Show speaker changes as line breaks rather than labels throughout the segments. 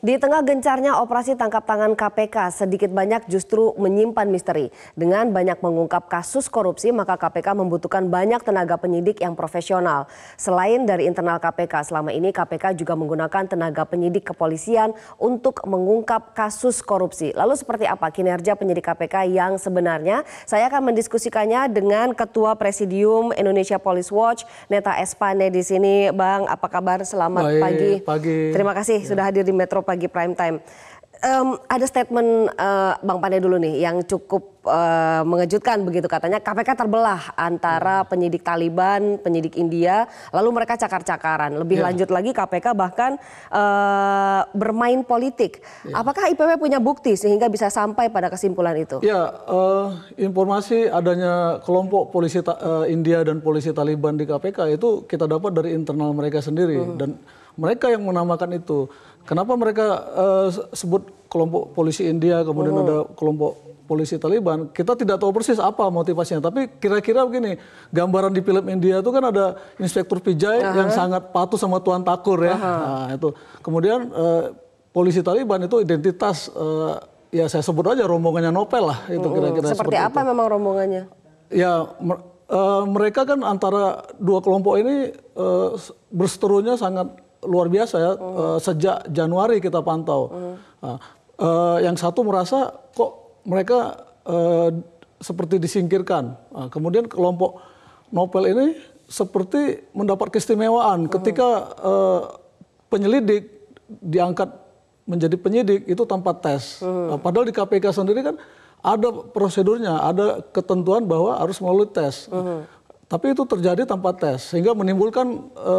Di tengah gencarnya operasi tangkap tangan KPK, sedikit banyak justru menyimpan misteri. Dengan banyak mengungkap kasus korupsi, maka KPK membutuhkan banyak tenaga penyidik yang profesional. Selain dari internal KPK, selama ini KPK juga menggunakan tenaga penyidik kepolisian untuk mengungkap kasus korupsi. Lalu seperti apa kinerja penyidik KPK yang sebenarnya? Saya akan mendiskusikannya dengan Ketua Presidium Indonesia Police Watch, Neta Espane di sini. Bang, apa kabar? Selamat Baik, pagi. pagi. Terima kasih ya. sudah hadir di Metro pagi prime time. Um, ada statement uh, Bang Pandai dulu nih yang cukup uh, mengejutkan begitu katanya KPK terbelah antara hmm. penyidik Taliban, penyidik India, lalu mereka cakar-cakaran. Lebih yeah. lanjut lagi KPK bahkan uh, bermain politik. Yeah. Apakah IPW punya bukti sehingga bisa sampai pada kesimpulan itu? Ya, yeah,
uh, informasi adanya kelompok polisi uh, India dan polisi Taliban di KPK itu kita dapat dari internal mereka sendiri hmm. dan mereka yang menamakan itu. Kenapa mereka uh, sebut kelompok polisi India, kemudian oh. ada kelompok polisi Taliban, kita tidak tahu persis apa motivasinya. Tapi kira-kira begini, gambaran di film India itu kan ada Inspektur Pijay uh yang sangat patuh sama Tuan Takur ya. Nah, itu. Kemudian uh, polisi Taliban itu identitas uh, ya saya sebut aja rombongannya Nopel lah itu hmm, kira-kira seperti, seperti
apa itu. memang rombongannya?
Ya mer mereka kan antara dua kelompok ini berseterunya sangat luar biasa ya. Hmm. Uh, sejak Januari kita pantau. Hmm. Nah, uh, yang satu merasa kok mereka uh, seperti disingkirkan. Nah, kemudian kelompok Nopel ini seperti mendapat keistimewaan hmm. ketika uh, penyelidik diangkat menjadi penyidik itu tanpa tes. Hmm. Nah, padahal di KPK sendiri kan ada prosedurnya, ada ketentuan bahwa harus melalui tes. Hmm. Tapi itu terjadi tanpa tes, sehingga menimbulkan e,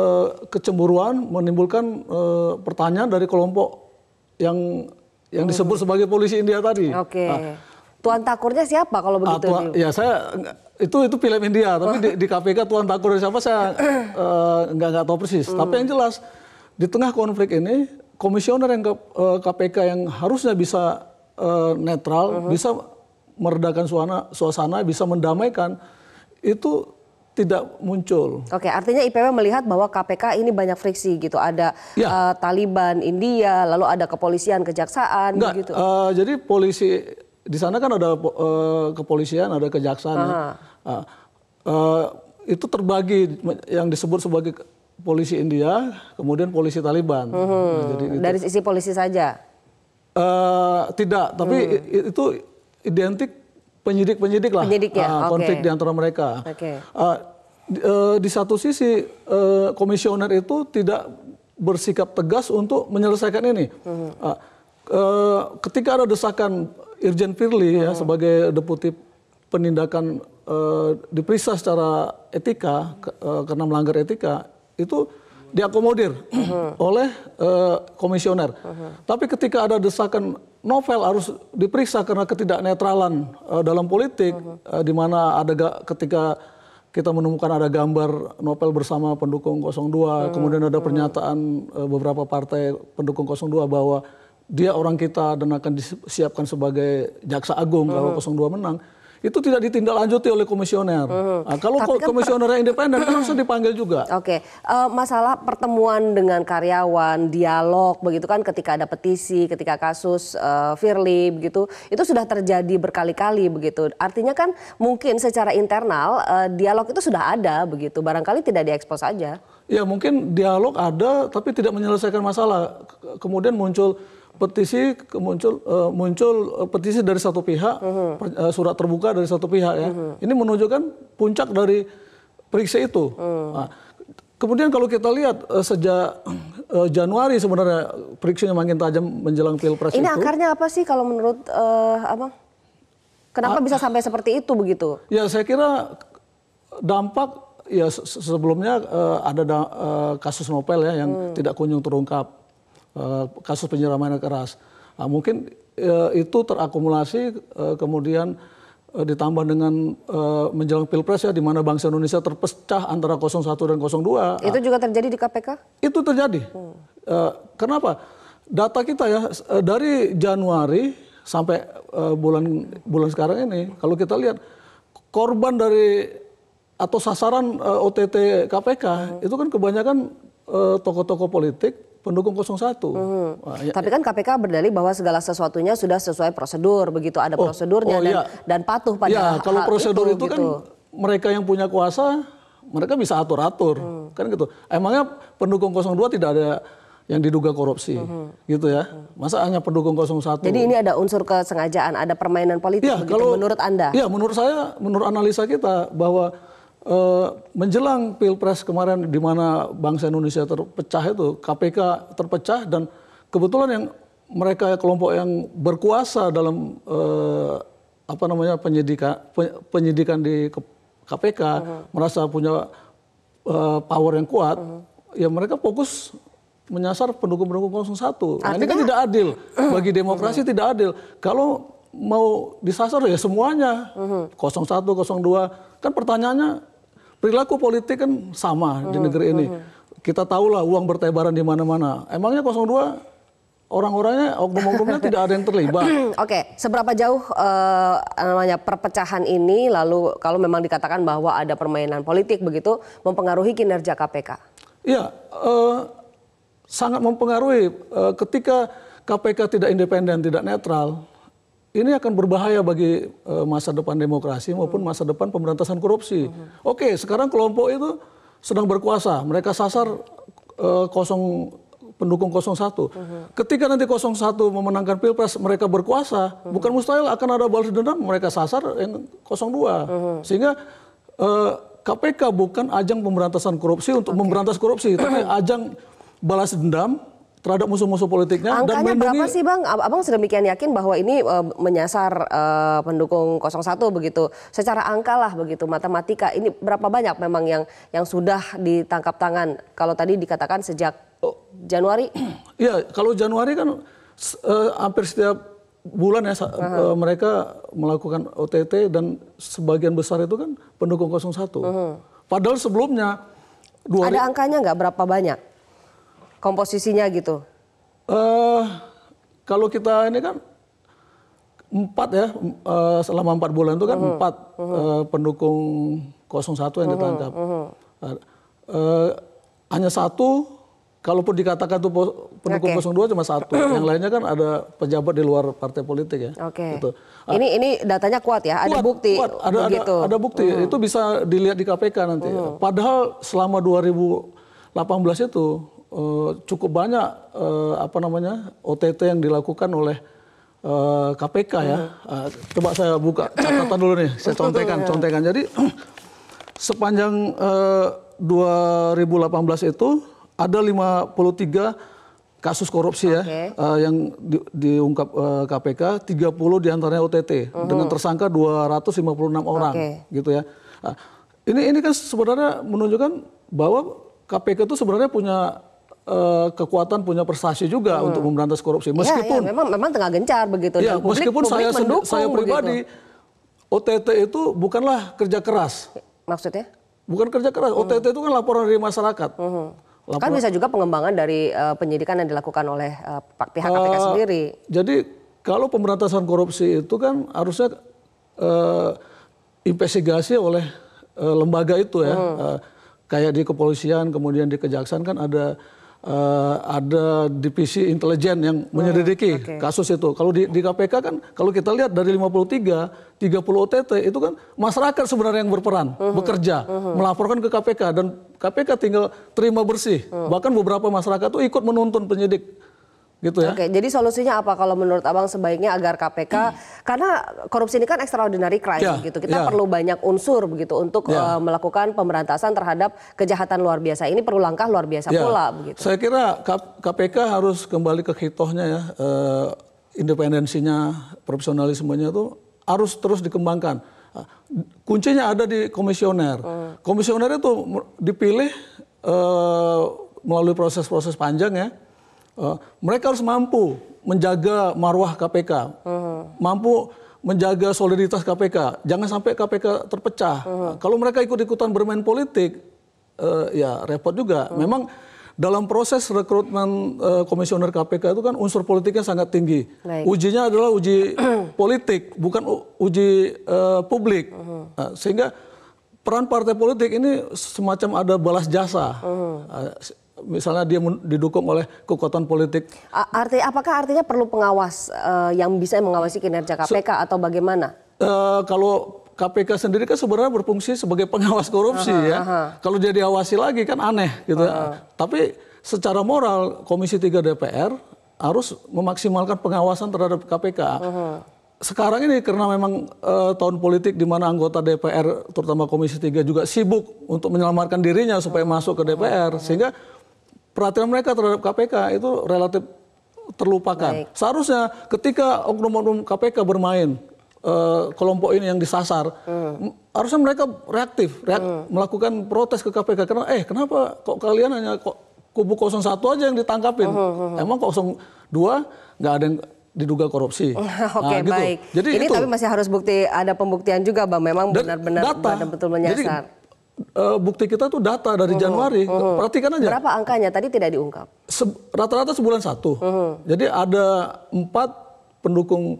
kecemburuan, menimbulkan e, pertanyaan dari kelompok yang yang hmm. disebut sebagai polisi India tadi. Oke. Okay. Nah,
Tuan takurnya siapa kalau ah, begitu? Ah, tuan, ya
saya itu itu film India, tapi di, di KPK tuan takurnya siapa saya uh, nggak nggak tahu persis. Hmm. Tapi yang jelas di tengah konflik ini komisioner yang ke, e, KPK yang harusnya bisa e, netral, uh hmm. -huh. bisa meredakan suasana, suasana, bisa mendamaikan itu tidak muncul.
Oke, artinya IPW melihat bahwa KPK ini banyak friksi gitu, ada ya. uh, Taliban India, lalu ada kepolisian, kejaksaan, Enggak, gitu.
Uh, jadi polisi di sana kan ada uh, kepolisian, ada kejaksaan. Ya. Uh, uh, itu terbagi yang disebut sebagai polisi India, kemudian polisi Taliban. Hmm. Nah, jadi itu. Dari sisi
polisi saja?
Uh, tidak, tapi hmm. itu identik penyidik-penyidik lah penyidik ya? uh, konflik di antara mereka. Okay. Uh, di, uh, di satu sisi uh, komisioner itu tidak bersikap tegas untuk menyelesaikan ini. Mm-hmm. Uh, ketika ada desakan Irjen Firly mm-hmm. ya mhm. sebagai deputi penindakan uh, diperiksa secara etika ke, uh, karena melanggar etika itu diakomodir oleh eh, komisioner. Tapi ketika ada desakan novel harus diperiksa karena ketidaknetralan eh, dalam politik, eh, di mana ada ketika kita menemukan ada gambar novel bersama pendukung 02, kemudian ada pernyataan beberapa partai pendukung 02 bahwa dia orang kita dan akan disiapkan sebagai jaksa agung kalau 02 menang itu tidak ditindaklanjuti oleh komisioner. Hmm. Nah, kalau kan komisionernya independen kan harusnya dipanggil juga.
Oke, okay. uh, eh, masalah pertemuan dengan karyawan, dialog begitu kan ketika ada petisi, ketika kasus uh, Firly begitu, itu sudah terjadi berkali-kali begitu. Artinya kan mungkin secara internal uh, dialog itu sudah ada begitu, barangkali tidak
diekspos saja. Ya mungkin dialog ada tapi tidak menyelesaikan masalah. Kemudian muncul petisi muncul uh, muncul eh, petisi dari satu pihak, uh mhm. eh, -huh. surat terbuka dari satu pihak ya. Uh mhm. -huh. Ini menunjukkan puncak dari periksa itu. Uh nah, kemudian kalau kita lihat sejak Januari sebenarnya periksanya makin tajam menjelang pilpres ini itu. akarnya
apa sih kalau menurut uh, apa? Kenapa ah. bisa sampai seperti itu begitu?
Ya saya kira dampak ya sebelumnya uh, ada uh, kasus novel ya yang hmm. tidak kunjung terungkap Eh, kasus penyiraman keras. Nah, mungkin eh, itu terakumulasi eh, kemudian ditambah dengan uh, menjelang pilpres ya di mana bangsa Indonesia terpecah antara 01 dan 02. Itu ah.
juga terjadi di KPK?
Itu terjadi. Hmm. Uh, kenapa? Data kita ya dari Januari sampai uh, bulan bulan sekarang ini kalau kita lihat korban dari atau sasaran uh, OTT KPK hmm. itu kan kebanyakan tokoh-tokoh uh, tokoh -tokoh politik pendukung 01. Hmm. Wah, ya,
Tapi ya. kan KPK berdalih bahwa segala sesuatunya sudah sesuai prosedur, begitu ada oh, prosedurnya oh, dan, ya. dan patuh pada ya, hal kalau prosedur itu, itu kan gitu.
mereka yang punya kuasa, mereka bisa atur-atur, hmm. kan gitu. Emangnya pendukung 02 tidak ada yang diduga korupsi, hmm. gitu ya. Hmm. Masa hanya pendukung 01. Jadi ini
ada unsur kesengajaan, ada permainan politik ya, begitu kalau, menurut Anda? Iya,
menurut saya, menurut analisa kita bahwa Uh, menjelang pilpres kemarin di mana bangsa Indonesia terpecah itu KPK terpecah dan kebetulan yang mereka kelompok yang berkuasa dalam uh, apa namanya penyidikan penyidikan di KPK uh -huh. merasa punya uh, power yang kuat uh -huh. ya mereka fokus menyasar pendukung-pendukung 01 nah, ini kan tidak adil uh-huh. bagi demokrasi uh -huh. tidak adil kalau mau disasar ya semuanya uh -huh. 01 02 kan pertanyaannya perilaku politik kan sama di hmm, negeri ini. Hmm. Kita tahulah uang bertebaran di mana-mana. Emangnya 02 orang-orangnya oknum-oknumnya tidak ada yang terlibat.
Oke, okay. seberapa jauh uh, namanya perpecahan ini lalu kalau memang dikatakan bahwa ada permainan politik begitu mempengaruhi kinerja KPK?
Iya, uh, sangat mempengaruhi uh, ketika KPK tidak independen, tidak netral, ini akan berbahaya bagi eh, masa depan demokrasi maupun masa depan pemberantasan korupsi. Uh-huh. Oke, sekarang kelompok itu sedang berkuasa, mereka sasar uh, kosong pendukung 01. Uh-huh. Ketika nanti 01 memenangkan pilpres, mereka berkuasa, uh-huh. bukan mustahil akan ada balas dendam, mereka sasar yang 02. Uh-huh. Sehingga uh, eh, KPK bukan ajang pemberantasan korupsi untuk okay. memberantas korupsi, tapi ajang balas dendam terhadap musuh-musuh politiknya Angkanya dan berapa sih
Bang? Abang sedemikian yakin bahwa ini e, menyasar e, pendukung 01 begitu. Secara angka lah begitu matematika ini berapa banyak memang yang yang sudah ditangkap tangan kalau tadi dikatakan sejak Januari?
Iya, kalau Januari kan e, hampir setiap bulan ya uh, mereka melakukan OTT dan sebagian besar itu kan pendukung 01. Uh -huh. Padahal sebelumnya Ada
angkanya nggak berapa banyak? komposisinya gitu?
Uh, kalau kita ini kan empat ya uh, selama empat bulan itu kan uh mhm. -huh. empat uh -huh. uh, pendukung 01 yang mhm, ditangkap. Uh -huh. Uh, uh, hanya satu, kalaupun dikatakan itu pendukung okay. 02 cuma satu, mhm. yang lainnya kan ada pejabat di luar partai politik ya. Oke. Okay. Gitu. Uh, ini
ini datanya kuat ya, kuat, ada
bukti. Kuat. Ada ada, ada bukti. Uh -huh. Itu bisa dilihat di KPK nanti. Uh -huh. Padahal selama 2018 itu Eh, cukup banyak eh, apa namanya OTT yang dilakukan oleh KPK eh, ya. Hmm. Ah, coba saya buka catatan dulu nih, saya contekan, ya. contekan. Jadi sepanjang 2018 itu ada 53 kasus korupsi okay. ya uh, yang di, diungkap uh, KPK 30 diantaranya OTT uhum. dengan tersangka 256 orang okay. gitu ya Uh, ini ini kan sebenarnya menunjukkan bahwa KPK itu sebenarnya punya Eh, kekuatan punya prestasi juga hmm. untuk memberantas korupsi. Iya, meskipun ya, ya,
memang memang tengah gencar begitu. Ya, publik, meskipun publik saya mendukung, saya pribadi
begitu. OTT itu bukanlah kerja keras. Maksudnya? Bukan kerja keras. Hmm. OTT itu kan laporan dari masyarakat. Hmm. Kan laporan. Kan bisa juga
pengembangan dari uh, penyidikan yang dilakukan oleh uh, pihak KPK uh, sendiri.
Jadi kalau pemberantasan korupsi itu kan harusnya uh, investigasi oleh uh, lembaga itu ya. Hmm. Uh, kayak di kepolisian, kemudian di kejaksaan kan ada Eh, ada divisi intelijen yang oh, menyelidiki okay. kasus itu. Kalau di, di KPK kan kalau kita lihat dari 53, 30 OTT itu kan masyarakat sebenarnya yang berperan, uh -huh. bekerja, uh -huh. melaporkan ke KPK dan KPK tinggal terima bersih. Uh -huh. Bahkan beberapa masyarakat itu ikut menuntun penyidik gitu ya. Oke,
jadi solusinya apa kalau menurut Abang sebaiknya agar KPK hmm. karena korupsi ini kan extraordinary crime yeah, gitu. Kita yeah. perlu banyak unsur begitu untuk yeah. Ya. uh, melakukan pemberantasan terhadap kejahatan luar biasa. Ini perlu langkah luar biasa yeah. pula begitu.
Saya kira KPK harus kembali ke hitohnya ya. Uh, independensinya, profesionalismenya itu harus terus dikembangkan. Ah, kuncinya ada di komisioner. Hmm. Komisioner itu dipilih uh, melalui proses-proses panjang ya uh, mereka harus mampu menjaga marwah KPK, uh-huh. mampu menjaga soliditas KPK. Jangan sampai KPK terpecah. Uh-huh. Nah, kalau mereka ikut-ikutan bermain politik, uh, ya repot juga. Uh-huh. Memang dalam proses rekrutmen uh, komisioner KPK itu kan unsur politiknya sangat tinggi. Baik. Ujinya adalah uji politik, bukan uji uh, publik. Uh-huh. uh, sehingga peran partai politik ini semacam ada balas jasa. Uh-huh. Uh, misalnya dia didukung oleh kekuatan politik.
Arti apakah artinya perlu pengawas uh, yang bisa mengawasi kinerja KPK so, atau bagaimana?
Uh, kalau KPK sendiri kan sebenarnya berfungsi sebagai pengawas korupsi aha, ya. Aha. Kalau jadi awasi lagi kan aneh gitu. Ya. Aha. Tapi secara moral Komisi 3 DPR harus memaksimalkan pengawasan terhadap KPK. Aha sekarang ini karena memang uh, tahun politik di mana anggota DPR terutama Komisi 3 juga sibuk untuk menyelamatkan dirinya supaya masuk ke DPR sehingga perhatian mereka terhadap KPK itu relatif terlupakan. Baik. Seharusnya ketika oknum-oknum KPK bermain uh, kelompok ini yang disasar, hmm. harusnya mereka reaktif, reak hmm. melakukan protes ke KPK karena eh kenapa kok kalian hanya kok kubu 01 aja yang ditangkapin? Oh, oh, oh. Emang 02 nggak ada yang diduga korupsi. Oke okay, nah, gitu. baik. Jadi ini itu. tapi
masih harus bukti ada pembuktian
juga bang. Memang benar-benar betul menyasar. Jadi, uh, bukti kita tuh data dari uhum. Januari. Uhum. Perhatikan aja.
Berapa angkanya? Tadi tidak diungkap.
rata rata-rata sebulan satu. Uhum. Jadi ada empat pendukung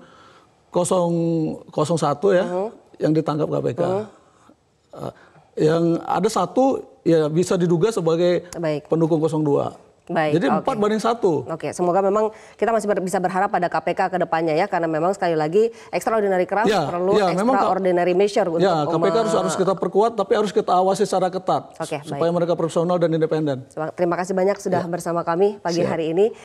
001 ya uhum. yang ditangkap KPK. Uh, eh, yang ada satu ya bisa diduga sebagai Baik. pendukung 02. Baik, Jadi empat okay. banding satu. Oke, okay, semoga memang kita masih ber
bisa berharap pada KPK ke depannya ya, karena memang sekali lagi extraordinary crime ya, perlu ya, extraordinary measure untuk Ya, KPK harus harus kita
perkuat, tapi harus kita awasi secara ketat okay, supaya baik. mereka profesional dan independen.
Terima kasih banyak sudah ya. bersama kami pagi Siap. hari ini.